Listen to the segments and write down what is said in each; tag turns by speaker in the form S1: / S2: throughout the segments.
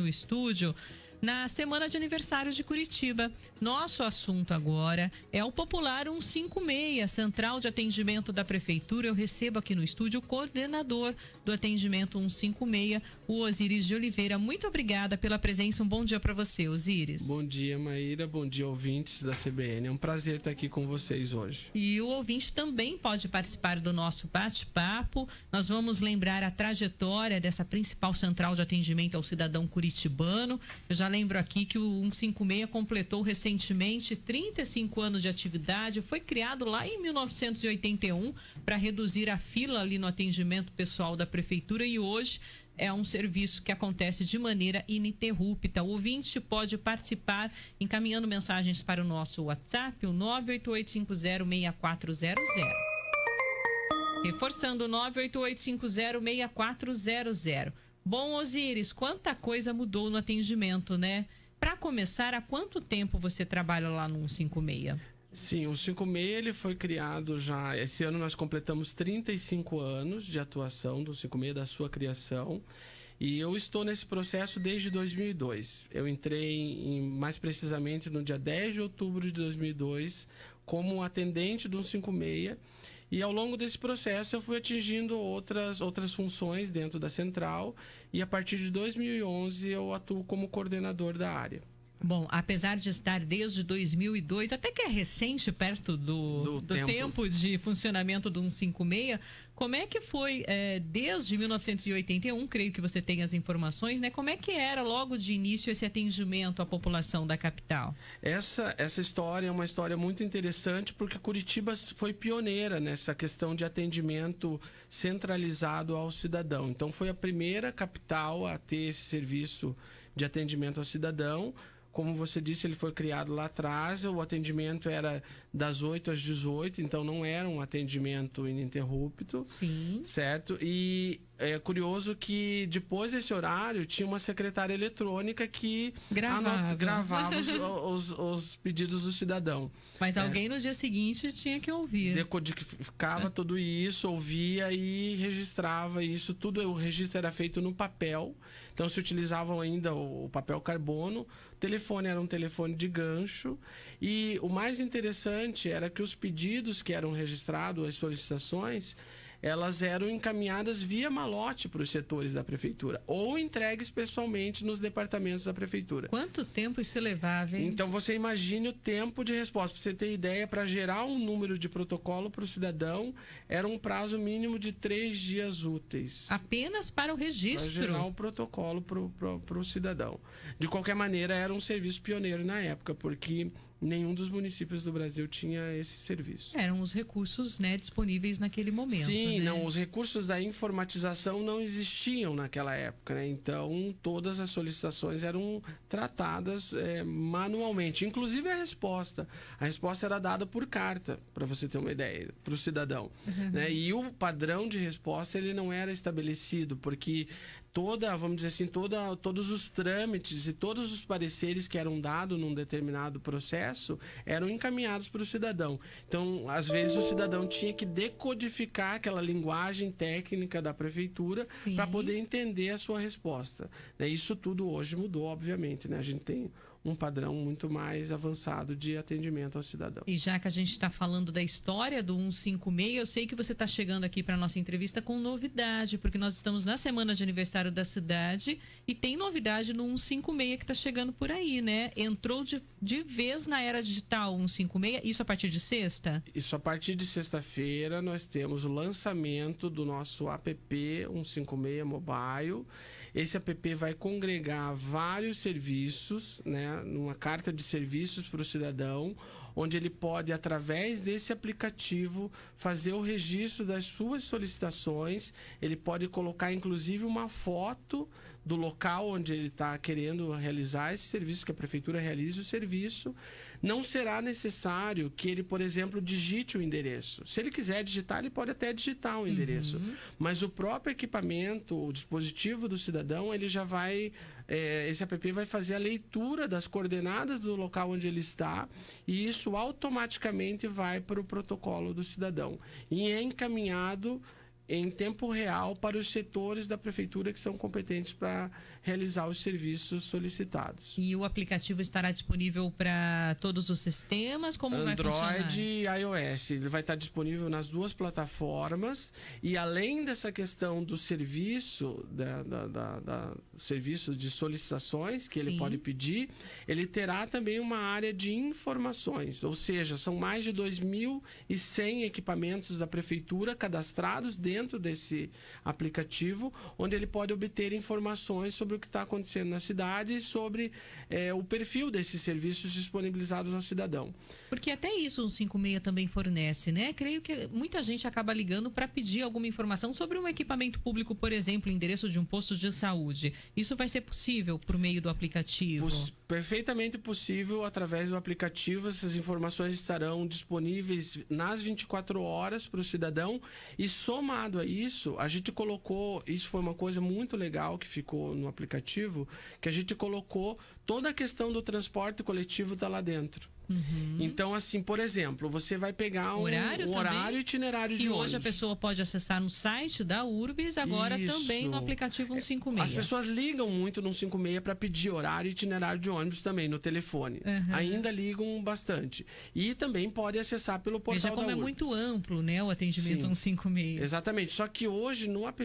S1: no estúdio na semana de aniversário de Curitiba. Nosso assunto agora é o Popular 156, Central de Atendimento da Prefeitura. Eu recebo aqui no estúdio o coordenador do Atendimento 156, o Osiris de Oliveira. Muito obrigada pela presença. Um bom dia para você, Osiris. Bom dia,
S2: Maíra. Bom dia, ouvintes da CBN. É um prazer estar aqui com vocês hoje.
S1: E o ouvinte também pode participar do nosso bate-papo. Nós vamos lembrar a trajetória dessa principal central de atendimento ao cidadão curitibano. Eu já lembro aqui que o 156 completou recentemente 35 anos de atividade, foi criado lá em 1981 para reduzir a fila ali no atendimento pessoal da prefeitura e hoje é um serviço que acontece de maneira ininterrupta. O ouvinte pode participar encaminhando mensagens para o nosso WhatsApp, o 988506400. Reforçando 988506400. Bom, Osiris, quanta coisa mudou no atendimento, né? Para começar, há quanto tempo você trabalha lá no 56?
S2: Sim, o 56 ele foi criado já. Esse ano nós completamos 35 anos de atuação do 56, da sua criação. E eu estou nesse processo desde 2002. Eu entrei em, mais precisamente no dia 10 de outubro de 2002 como atendente do 56 e ao longo desse processo eu fui atingindo outras, outras funções dentro da central e a partir de 2011 eu
S1: atuo como coordenador da área. Bom, apesar de estar desde 2002, até que é recente, perto do, do, do tempo. tempo. de funcionamento do 156, como é que foi é, desde 1981, creio que você tem as informações, né? Como é que era logo de início esse atendimento à população da capital?
S2: Essa, essa história é uma história muito interessante porque Curitiba foi pioneira nessa questão de atendimento centralizado ao cidadão. Então foi a primeira capital a ter esse serviço de atendimento ao cidadão. Como você disse, ele foi criado lá atrás, o atendimento era das 8 às 18, então não era um atendimento ininterrupto. Sim. Certo? E é curioso que depois desse horário tinha uma secretária eletrônica que gravava, gravava os, os, os, pedidos do cidadão. Mas é. alguém no dia seguinte tinha que ouvir. Decodificava é. tudo isso, ouvia e registrava isso. Tudo o registro era feito no papel. Então se utilizavam ainda o, o papel carbono, o telefone era um telefone de gancho e o mais interessante era que os pedidos que eram registrados, as solicitações, elas eram encaminhadas via malote para os setores da prefeitura ou entregues pessoalmente nos departamentos da prefeitura. Quanto tempo isso levava, hein? Então você imagine o tempo de resposta. Para você ter ideia, para gerar um número de protocolo para o cidadão, era um prazo mínimo de três dias úteis.
S1: Apenas para o registro? Para gerar o um
S2: protocolo para o cidadão. De qualquer maneira, era um serviço pioneiro na época, porque nenhum dos municípios do Brasil tinha esse serviço.
S1: Eram os recursos né, disponíveis naquele momento. Sim, né? não, os
S2: recursos da informatização não existiam naquela época, né? Então todas as solicitações eram tratadas é, manualmente, inclusive a resposta. A resposta era dada por carta, para você ter uma ideia, para o cidadão. Uhum. Né? E o padrão de resposta ele não era estabelecido, porque toda, vamos dizer assim, toda, todos os trâmites e todos os pareceres que eram dados num determinado processo eram encaminhados para o cidadão. Então, às vezes o cidadão tinha que decodificar aquela linguagem técnica da prefeitura para poder entender a sua resposta. Né, isso tudo hoje mudou, obviamente, né? A gente tem um padrão muito mais avançado de atendimento ao cidadão.
S1: E já que a gente está falando da história do 156, eu sei que você está chegando aqui para nossa entrevista com novidade, porque nós estamos na semana de aniversário da cidade e tem novidade no 156 que está chegando por aí, né? Entrou de, de vez na era digital 156, isso a partir de sexta?
S2: Isso a partir de sexta-feira nós temos o lançamento do nosso app 156 Mobile esse app vai congregar vários serviços, né, numa carta de serviços para o cidadão, onde ele pode, através desse aplicativo, fazer o registro das suas solicitações. Ele pode colocar, inclusive, uma foto do local onde ele está querendo realizar esse serviço, que a prefeitura realize o serviço, não será necessário que ele, por exemplo, digite o endereço. Se ele quiser digitar, ele pode até digitar o endereço, uhum. mas o próprio equipamento, o dispositivo do cidadão, ele já vai, é, esse app vai fazer a leitura das coordenadas do local onde ele está e isso automaticamente vai para o protocolo do cidadão e é encaminhado em tempo real para os setores da prefeitura que são competentes para realizar os serviços
S1: solicitados. E o aplicativo estará disponível para todos os sistemas, como Android
S2: e iOS. Ele vai estar disponível nas duas plataformas e além dessa questão do serviço da, da, da, da serviços de solicitações que Sim. ele pode pedir, ele terá também uma área de informações, ou seja, são mais de 2.100 equipamentos da prefeitura cadastrados dentro dentro desse aplicativo, onde ele pode obter informações sobre o que está acontecendo na cidade e sobre é, o perfil desses serviços disponibilizados ao cidadão.
S1: Porque até isso o 56 também fornece, né? Creio que muita gente acaba ligando para pedir alguma informação sobre um equipamento público, por exemplo, endereço de um posto de saúde. Isso vai ser possível por meio do aplicativo?
S2: perfeitamente possível através do aplicativo. Essas informações estarão disponíveis nas 24 horas para o cidadão e somado somado a isso, a gente colocou, isso foi uma coisa muito legal que ficou no aplicativo, que a gente colocou toda a questão do transporte coletivo tá lá dentro.
S1: Uhum. Então, assim,
S2: por exemplo, você vai pegar um horário, um horário itinerário que de ônibus. hoje a
S1: pessoa pode acessar no site da Urbis, agora Isso. também no aplicativo 156. É, as pessoas ligam muito no 156 para
S2: pedir horário itinerário de ônibus também no telefone. Uhum. Ainda ligam bastante. E também pode acessar pelo portal Veja como da é muito
S1: amplo, né, o atendimento Sim. 156.
S2: Exatamente. Só que hoje no app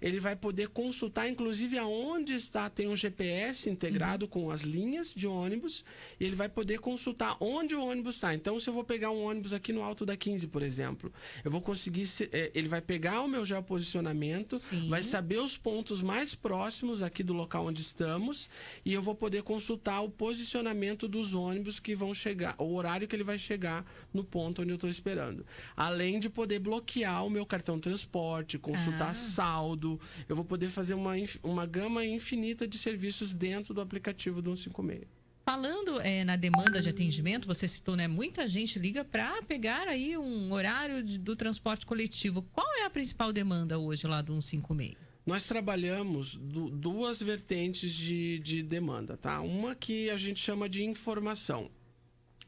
S2: ele vai poder consultar inclusive aonde está, tem um GPS integrado uhum. com as linhas de ônibus, e ele vai poder consultar consultar tá onde o ônibus está. Então, se eu vou pegar um ônibus aqui no alto da 15, por exemplo, eu vou conseguir. É, ele vai pegar o meu geoposicionamento, Sim. vai saber os pontos mais próximos aqui do local onde estamos e eu vou poder consultar o posicionamento dos ônibus que vão chegar, o horário que ele vai chegar no ponto onde eu estou esperando. Além de poder bloquear o meu cartão transporte, consultar ah. saldo, eu vou poder fazer uma, uma gama infinita de serviços dentro do aplicativo do 156.
S1: Falando é, na demanda de atendimento, você citou, né? Muita gente liga para pegar aí um horário de, do transporte coletivo. Qual é a principal demanda hoje lá do 156?
S2: Nós trabalhamos du duas vertentes de, de demanda, tá? Uma que a gente chama de informação.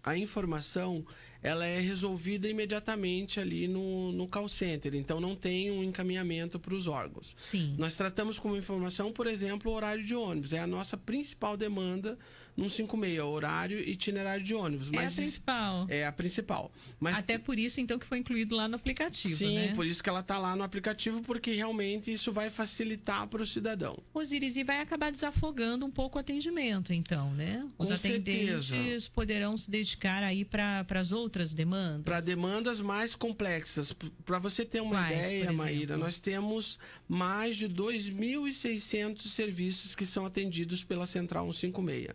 S2: A informação ela é resolvida imediatamente ali no, no call center, então não tem um encaminhamento para os órgãos. Sim. Nós tratamos como informação, por exemplo, o horário de ônibus. É a nossa principal demanda no 56, horário e itinerário de ônibus. Mas é a principal. É a principal. Mas Até por isso, então, que foi incluído lá no aplicativo. Sim, né? por isso que ela está lá no aplicativo, porque realmente isso vai facilitar para o cidadão.
S1: Osiris, e vai acabar desafogando um pouco o atendimento, então, né? Os Com atendentes certeza. poderão se dedicar aí para
S2: as outras demandas? Para demandas mais complexas. Para você ter uma Quais, ideia, Maíra, nós temos mais de 2.600 serviços que são atendidos pela Central 156.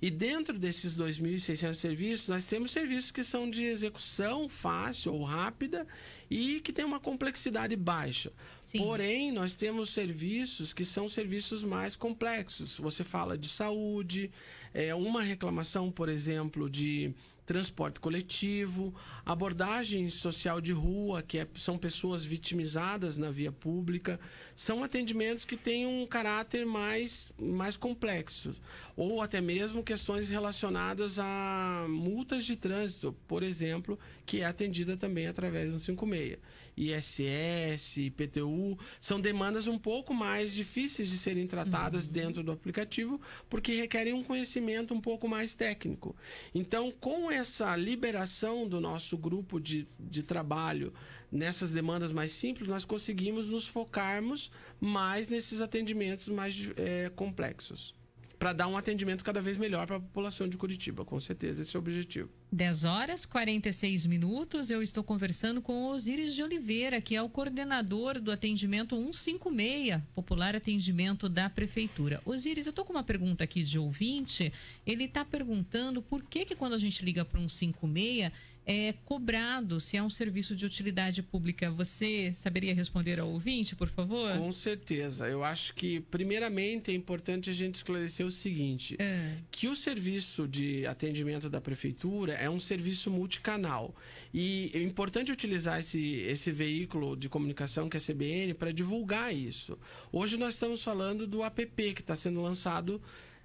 S2: E dentro desses 2.600 serviços, nós temos serviços que são de execução fácil ou rápida e que tem uma complexidade baixa. Sim. Porém, nós temos serviços que são serviços mais complexos. Você fala de saúde, é, uma reclamação, por exemplo, de transporte coletivo, abordagem social de rua, que é, são pessoas vitimizadas na via pública, são atendimentos que têm um caráter mais, mais complexo, ou até mesmo questões relacionadas a multas de trânsito, por exemplo, que é atendida também através do 56. ISS, IPTU, são demandas um pouco mais difíceis de serem tratadas uhum. dentro do aplicativo, porque requerem um conhecimento um pouco mais técnico. Então, com essa liberação do nosso grupo de, de trabalho nessas demandas mais simples, nós conseguimos nos focarmos mais nesses atendimentos mais é, complexos para dar um atendimento cada vez melhor para a população de Curitiba, com certeza, esse é o objetivo.
S1: 10 horas e 46 minutos, eu estou conversando com Osíris de Oliveira, que é o coordenador do atendimento 156, Popular Atendimento da Prefeitura. Osíris, eu estou com uma pergunta aqui de ouvinte, ele está perguntando por que, que quando a gente liga para 156 é cobrado se é um serviço de utilidade pública. Você saberia responder ao ouvinte, por favor? Com
S2: certeza. Eu acho que, primeiramente, é importante a gente esclarecer o seguinte: é. que o serviço de atendimento da prefeitura é um serviço multicanal. E é importante utilizar esse, esse veículo de comunicação que é a CBN para divulgar isso. Hoje nós estamos falando do app que está sendo lançado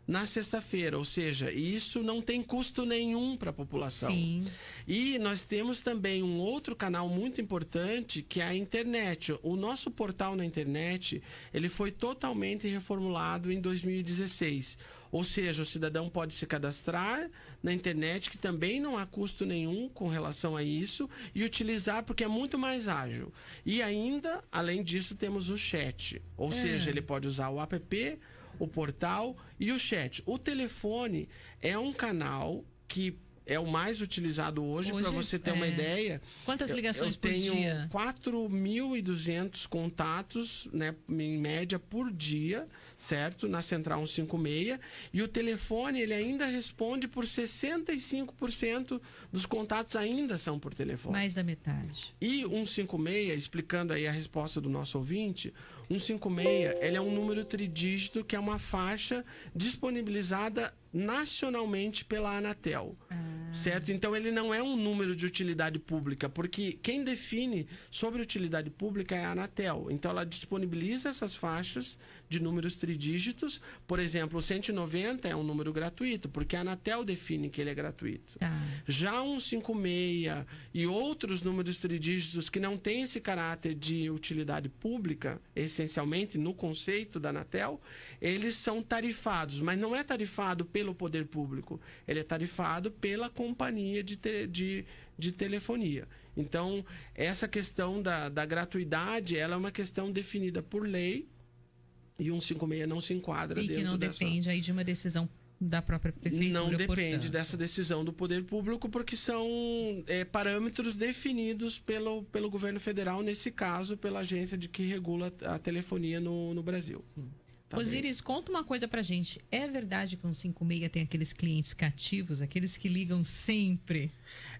S2: na sexta-feira, ou seja, isso não tem custo nenhum para a população. Sim. E nós temos também um outro canal muito importante que é a internet. O nosso portal na internet ele foi totalmente reformulado em 2016. Ou seja, o cidadão pode se cadastrar na internet, que também não há custo nenhum com relação a isso, e utilizar porque é muito mais ágil. E ainda, além disso, temos o chat. Ou é. seja, ele pode usar o app o portal e o chat. O telefone é um canal que é o mais utilizado hoje, hoje para você ter é... uma ideia. Quantas ligações eu, eu por dia? Eu tenho 4.200 contatos, né, em média, por dia certo? Na Central 156. E o telefone, ele ainda responde por 65% dos contatos ainda são por telefone. Mais da metade. E 156, explicando aí a resposta do nosso ouvinte, 156, ele é um número tridígito que é uma faixa disponibilizada nacionalmente pela Anatel. Ah. Certo? Então ele não é um número de utilidade pública, porque quem define sobre utilidade pública é a Anatel. Então ela disponibiliza essas faixas de números tridígitos. Por exemplo, o 190 é um número gratuito, porque a Anatel define que ele é gratuito. Ah. Já um 56 e outros números tridígitos que não têm esse caráter de utilidade pública, essencialmente no conceito da Anatel, eles são tarifados, mas não é tarifado pelo poder público, ele é tarifado pela companhia de, te, de, de telefonia. Então, essa questão da, da gratuidade, ela é uma questão definida por lei e 156 não se enquadra e dentro E que não dessa... depende
S1: aí de uma decisão da própria prefeitura. Não depende portanto.
S2: dessa decisão do poder público, porque são é, parâmetros definidos pelo, pelo governo federal, nesse caso, pela agência de que regula a telefonia no, no Brasil. Sim. Tá Osiris,
S1: bem. conta uma coisa pra gente. É verdade que um 56 tem aqueles clientes cativos, aqueles que ligam sempre?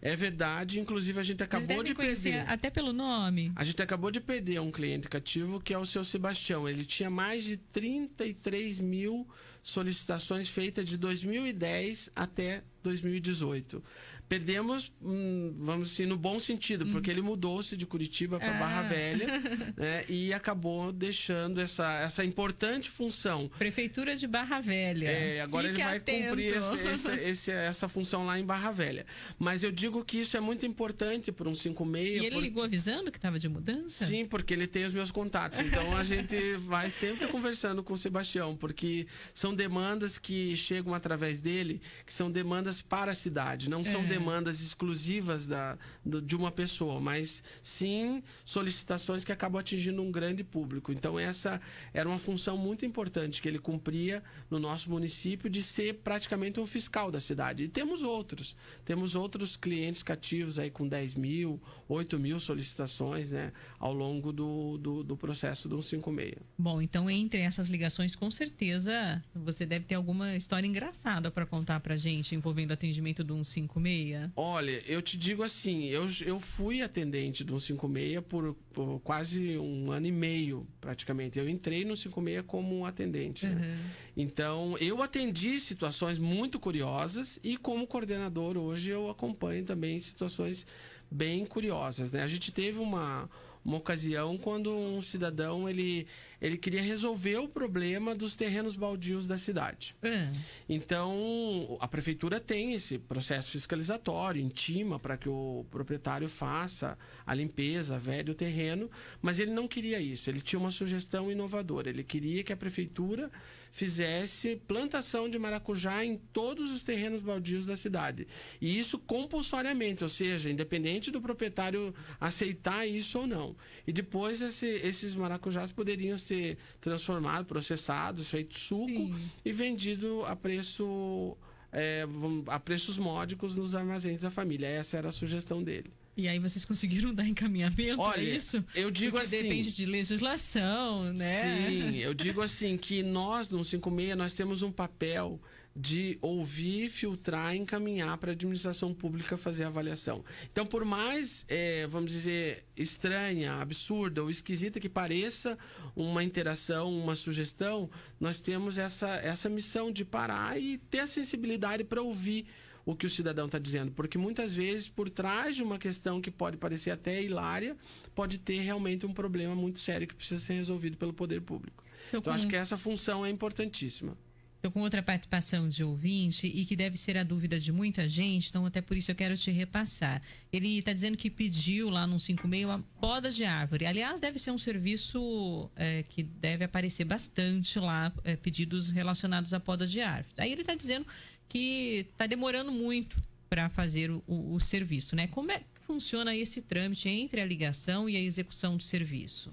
S2: É verdade, inclusive a
S1: gente acabou de perder. Até pelo nome.
S2: A gente acabou de perder um cliente cativo que é o seu Sebastião. Ele tinha mais de 33 mil solicitações feitas de 2010 até 2018. Perdemos, hum, vamos assim, no bom sentido, uhum. porque ele mudou-se de Curitiba para Barra ah. Velha né, e acabou deixando essa, essa importante função. Prefeitura de Barra Velha. É, agora Fique ele vai atento. cumprir esse, esse, esse, essa função lá em Barra Velha. Mas eu digo que isso é muito importante para um 56. E ele por... ligou avisando que estava de mudança? Sim, porque ele tem os meus contatos. Então a gente vai sempre conversando com o Sebastião, porque são demandas que chegam através dele, que são demandas demandas para a cidade, não são é. demandas exclusivas da, do, de uma pessoa, mas sim solicitações que acabam atingindo um grande público. Então, essa era uma função muito importante que ele cumpria no nosso município de ser praticamente um fiscal da cidade. E temos outros, temos outros clientes cativos aí com 10 mil, 8 mil solicitações né, ao longo do, do, do processo do 156.
S1: Bom, então entre essas ligações, com certeza você deve ter alguma história engraçada para contar para gente envolvendo do atendimento do 156?
S2: Olha, eu te digo assim, eu, eu fui atendente do 156 por, por quase um ano e meio, praticamente. Eu entrei no 156 como um atendente. Uhum. Né? Então, eu atendi situações muito curiosas e como coordenador hoje eu acompanho também situações bem curiosas, né? A gente teve uma uma ocasião quando um cidadão ele, ele queria resolver o problema dos terrenos baldios da cidade. É. Então, a prefeitura tem esse processo fiscalizatório, intima para que o proprietário faça a limpeza, velho o terreno, mas ele não queria isso. Ele tinha uma sugestão inovadora. Ele queria que a prefeitura fizesse plantação de maracujá em todos os terrenos baldios da cidade. E isso compulsoriamente, ou seja, independente do proprietário aceitar isso ou não. E depois esse, esses maracujás poderiam ser transformados, processados, feito suco Sim. e vendido a preço é, a preços módicos nos armazéns da família. Essa era a
S1: sugestão dele. E aí vocês conseguiram dar encaminhamento é Olha, isso? Eu digo Porque assim, depende de
S2: legislação, né? Sim, eu digo assim que nós no 56 nós temos um papel de ouvir, filtrar, encaminhar para a administração pública fazer a avaliação. Então, por mais, é, vamos dizer, estranha, absurda ou esquisita que pareça uma interação, uma sugestão, nós temos essa, essa missão de parar e ter a sensibilidade para ouvir o que o cidadão está dizendo, porque muitas vezes por trás de uma questão que pode parecer até hilária, pode ter realmente um problema muito sério que precisa ser resolvido pelo poder público. Eu então, com... acho que essa função é importantíssima.
S1: Estou com outra participação de ouvinte e que deve ser a dúvida de muita gente, então até por isso eu quero te repassar. Ele está dizendo que pediu lá no 56 a poda de árvore. Aliás, deve ser um serviço é, que deve aparecer bastante lá, é, pedidos relacionados à poda de árvore. Aí ele está dizendo que está demorando muito para fazer o, o, serviço, né? Como é que funciona esse trâmite entre a ligação e a execução do serviço?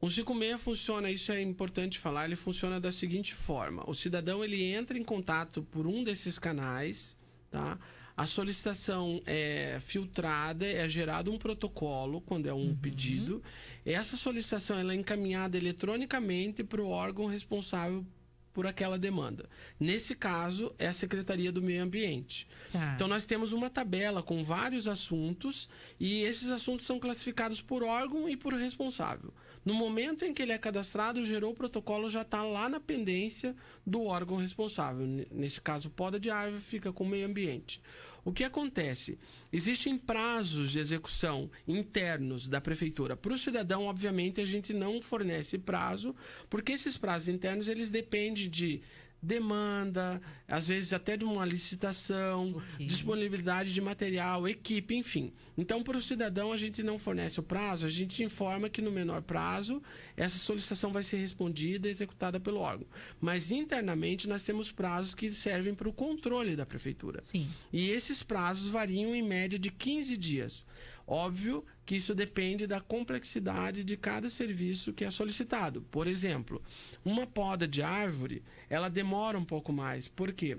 S2: O 56 funciona, isso é importante falar, ele funciona da seguinte forma: o cidadão ele entra em contato por um desses canais, tá? A solicitação é filtrada, é gerado um protocolo quando é um uhum. pedido. Essa solicitação ela é encaminhada eletronicamente para o órgão responsável por aquela demanda. Nesse caso, é a Secretaria do Meio Ambiente. Ah. Então, nós temos uma tabela com vários assuntos e esses assuntos são classificados por órgão e por responsável. No momento em que ele é cadastrado, gerou o protocolo, já está lá na pendência do órgão responsável. Nesse caso, poda de árvore fica com o meio ambiente. O que acontece? Existem prazos de execução internos da prefeitura. Para o cidadão, obviamente, a gente não fornece prazo, porque esses prazos internos eles dependem de demanda, às vezes até de uma licitação, okay. disponibilidade de material, equipe, enfim. Então, para o cidadão, a gente não fornece o prazo, a gente informa que no menor prazo essa solicitação vai ser respondida e executada pelo órgão. Mas internamente nós temos prazos que servem para o controle da prefeitura. Sim. E esses prazos variam em média de 15 dias. Óbvio que isso depende da complexidade de cada serviço que é solicitado. Por exemplo, uma poda de árvore, ela demora um pouco mais. Por quê?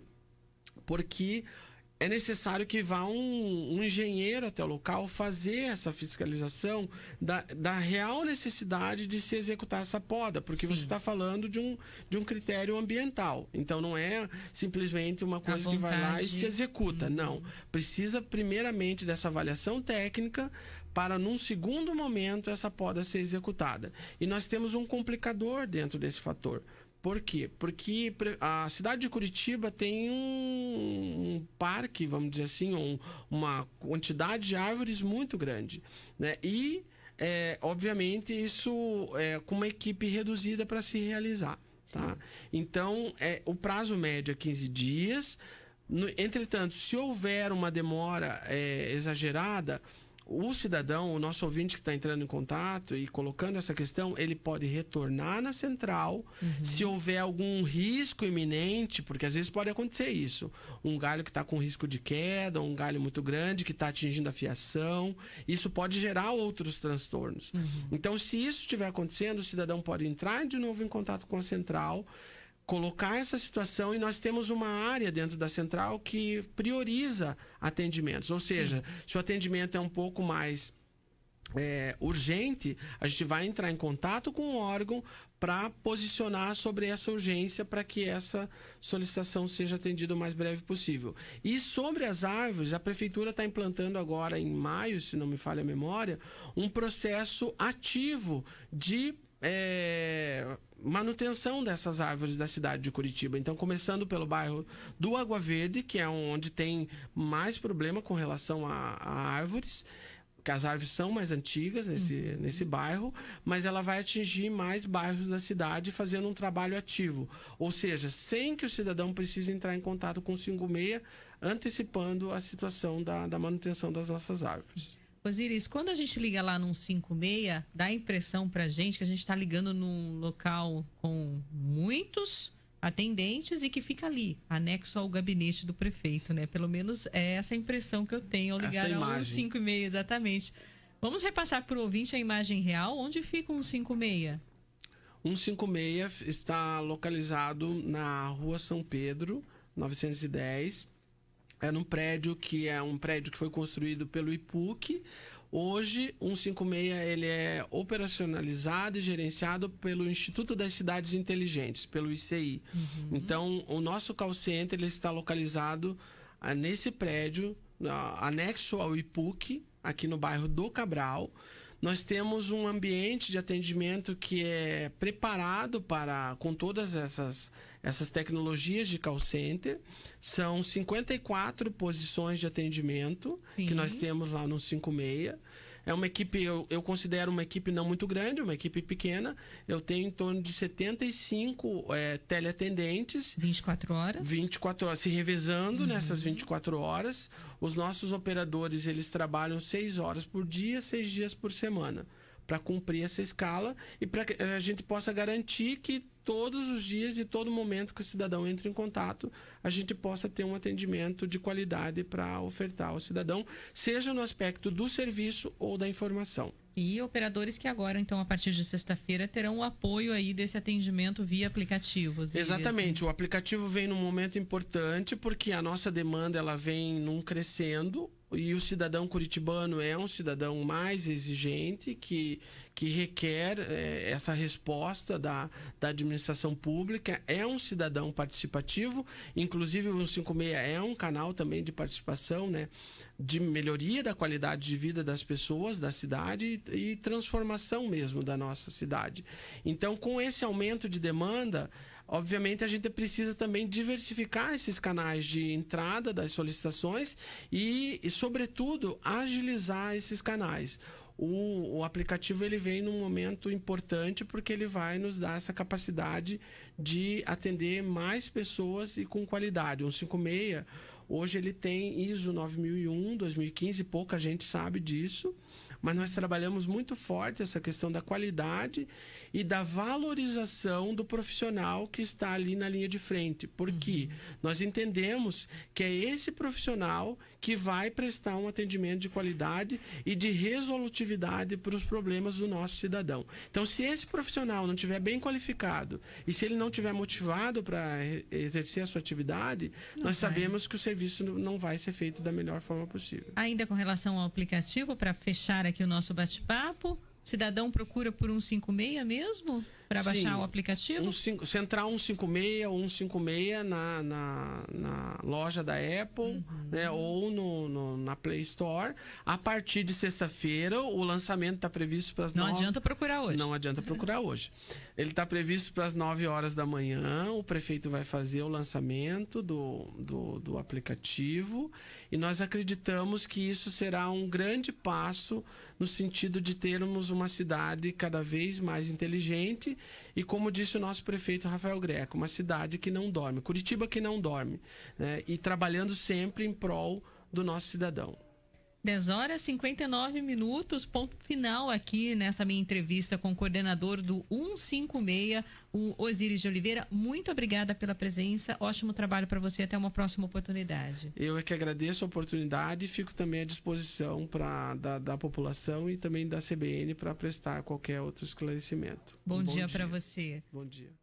S2: Porque é necessário que vá um, um, engenheiro até o local fazer essa fiscalização da, da real necessidade de se executar essa poda, porque Sim. você está falando de um, de um critério ambiental. Então não é simplesmente uma coisa que vai lá e se executa. Não. Uhum. Precisa primeiramente dessa avaliação técnica para num segundo momento essa poda ser executada. E nós temos um complicador dentro desse fator. Por quê? Porque a cidade de Curitiba tem um, parque, vamos dizer assim, um, uma quantidade de árvores muito grande. Né? E, é, obviamente, isso é com uma equipe reduzida para se realizar. Tá? Então, é, o prazo médio é 15 dias. No, entretanto, se houver uma demora é, exagerada, o cidadão, o nosso ouvinte que está entrando em contato e colocando essa questão, ele pode retornar na central uhum. se houver algum risco iminente, porque às vezes pode acontecer isso. Um galho que está com risco de queda, um galho muito grande que está atingindo a fiação, isso pode gerar outros transtornos. Uhum. Então, se isso estiver acontecendo, o cidadão pode entrar de novo em contato com a central colocar essa situação e nós temos uma área dentro da central que prioriza atendimentos. Ou seja, Sim. se o atendimento é um pouco mais é, urgente, a gente vai entrar em contato com o órgão para posicionar sobre essa urgência para que essa solicitação seja atendida o mais breve possível. E sobre as árvores, a prefeitura está implantando agora, em maio, se não me falha a memória, um processo ativo de é, manutenção dessas árvores da cidade de Curitiba. Então, começando pelo bairro do Água Verde, que é onde tem mais problema com relação a, a árvores que as árvores são mais antigas nesse, uhum. nesse bairro, mas ela vai atingir mais bairros da cidade fazendo um trabalho ativo. Ou seja, sem que o cidadão precise entrar em contato com o 56, antecipando a situação da, da manutenção das nossas árvores.
S1: Osiris, quando a gente liga lá num 56, dá a impressão pra gente que a gente está ligando num local com muitos atendentes e que fica ali, anexo ao gabinete do prefeito, né? Pelo menos é essa impressão que eu tenho ao ligar ao 156, exatamente. Vamos repassar para o ouvinte a imagem real, onde fica o um 156?
S2: 156 está localizado na Rua São Pedro, 910, é num prédio que é um prédio que foi construído pelo IPUC. Hoje, 156 ele é operacionalizado e gerenciado pelo Instituto das Cidades Inteligentes, pelo ICI. Uhum. Então, o nosso call center ele está localizado ah, nesse prédio, ah, anexo ao IPUC, aqui no bairro do Cabral. Nós temos um ambiente de atendimento que é preparado para com todas essas essas tecnologias de call center são 54 posições de atendimento Sim. que nós temos lá no 56. É uma equipe, eu, eu considero uma equipe não muito grande, uma equipe pequena. Eu tenho em torno de 75 é, eh, teleatendentes. 24 horas? 24 horas, se revezando uhum. nessas 24 horas. Os nossos operadores, eles trabalham 6 horas por dia, 6 dias por semana para cumprir essa escala e para que eh, a gente possa garantir que todos os dias e todo momento que o cidadão entre em contato, a gente possa ter um atendimento de qualidade para ofertar ao cidadão, seja no aspecto do serviço ou da informação.
S1: E operadores que agora, então, a partir de sexta-feira, terão o apoio aí desse atendimento via aplicativos. Exatamente.
S2: Assim. O aplicativo vem num momento importante, porque a nossa demanda ela vem num crescendo, e o cidadão curitibano é um cidadão mais exigente que, que requer é, essa resposta da, da administração pública, é um cidadão participativo, inclusive o 156 é um canal também de participação, né, de melhoria da qualidade de vida das pessoas da cidade e, e transformação mesmo da nossa cidade. Então, com esse aumento de demanda, Obviamente, a gente precisa também diversificar esses canais de entrada das solicitações e, e sobretudo, agilizar esses canais. O, o, aplicativo ele vem num momento importante porque ele vai nos dar essa capacidade de atender mais pessoas e com qualidade. O 56 hoje ele tem ISO 9001, 2015, pouca gente sabe disso mas nós trabalhamos muito forte essa questão da qualidade e da valorização do profissional que está ali na linha de frente, porque uhum. nós entendemos que é esse profissional que vai prestar um atendimento de qualidade e de resolutividade para os problemas do nosso cidadão. Então, se esse profissional não tiver bem qualificado e se ele não tiver motivado para exercer a sua atividade, não nós vai. sabemos que o serviço não vai ser feito da melhor forma possível.
S1: Ainda com relação ao aplicativo, para fechar aqui aqui o nosso bate-papo. Cidadão procura por 156 mesmo? para baixar o
S2: aplicativo? Um cinco, Central 156, 156 na, na, na loja da Apple uhum. né, ou no, no, na Play Store. A partir de sexta-feira, o lançamento está previsto para as Não nove... adianta procurar hoje. Não adianta procurar hoje. Ele está previsto para as 9 horas da manhã. O prefeito vai fazer o lançamento do, do, do aplicativo e nós acreditamos que isso será um grande passo no sentido de termos uma cidade cada vez mais inteligente e como disse o nosso prefeito Rafael Greco, uma cidade que não dorme, Curitiba que não dorme, né? e trabalhando sempre em prol do nosso cidadão.
S1: 10 horas e 59 minutos, ponto final aqui nessa minha entrevista com o coordenador do 156, o Osiris de Oliveira. Muito obrigada pela presença, ótimo trabalho para você, até uma próxima oportunidade.
S2: Eu é que agradeço a oportunidade e fico também à disposição pra, da, da população e também da CBN para prestar qualquer outro esclarecimento.
S1: Bom, um bom dia, dia. para você. Bom dia.